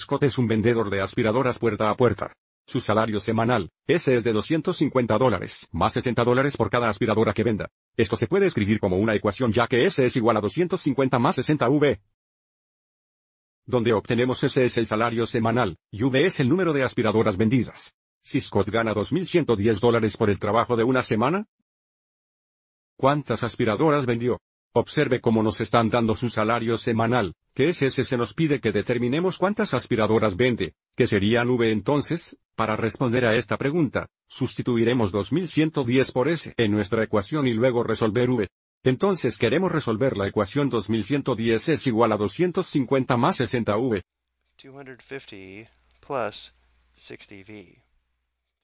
Scott es un vendedor de aspiradoras puerta a puerta. Su salario semanal, S es de 250 dólares, más 60 dólares por cada aspiradora que venda. Esto se puede escribir como una ecuación ya que S es igual a 250 más 60 V. Donde obtenemos S es el salario semanal, y V es el número de aspiradoras vendidas. Si Scott gana 2.110 dólares por el trabajo de una semana, ¿cuántas aspiradoras vendió? Observe cómo nos están dando su salario semanal, que se nos pide que determinemos cuántas aspiradoras vende, que serían V entonces, para responder a esta pregunta, sustituiremos 2110 por S en nuestra ecuación y luego resolver V. Entonces queremos resolver la ecuación 2110 es igual a 250 más 60V. 60V.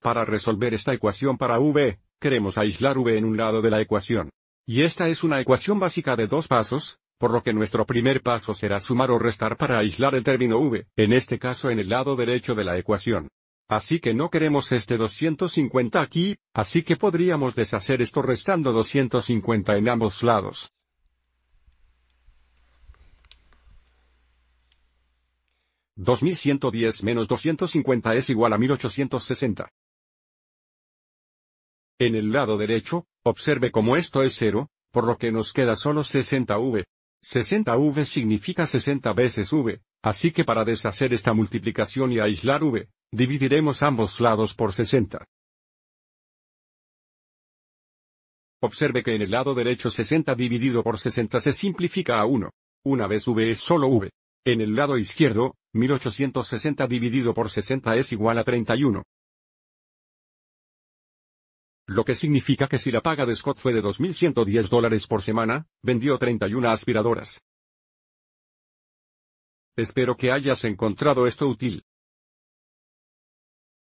Para resolver esta ecuación para V, queremos aislar V en un lado de la ecuación. Y esta es una ecuación básica de dos pasos, por lo que nuestro primer paso será sumar o restar para aislar el término v, en este caso en el lado derecho de la ecuación. Así que no queremos este 250 aquí, así que podríamos deshacer esto restando 250 en ambos lados. ¿2110 menos 250 es igual a 1860? En el lado derecho, observe cómo esto es cero, por lo que nos queda solo 60v. 60V significa 60 veces V, así que para deshacer esta multiplicación y aislar V, dividiremos ambos lados por 60. Observe que en el lado derecho 60 dividido por 60 se simplifica a 1. Una vez V es solo V. En el lado izquierdo, 1860 dividido por 60 es igual a 31. Lo que significa que si la paga de Scott fue de 2.110 dólares por semana, vendió 31 aspiradoras. Espero que hayas encontrado esto útil.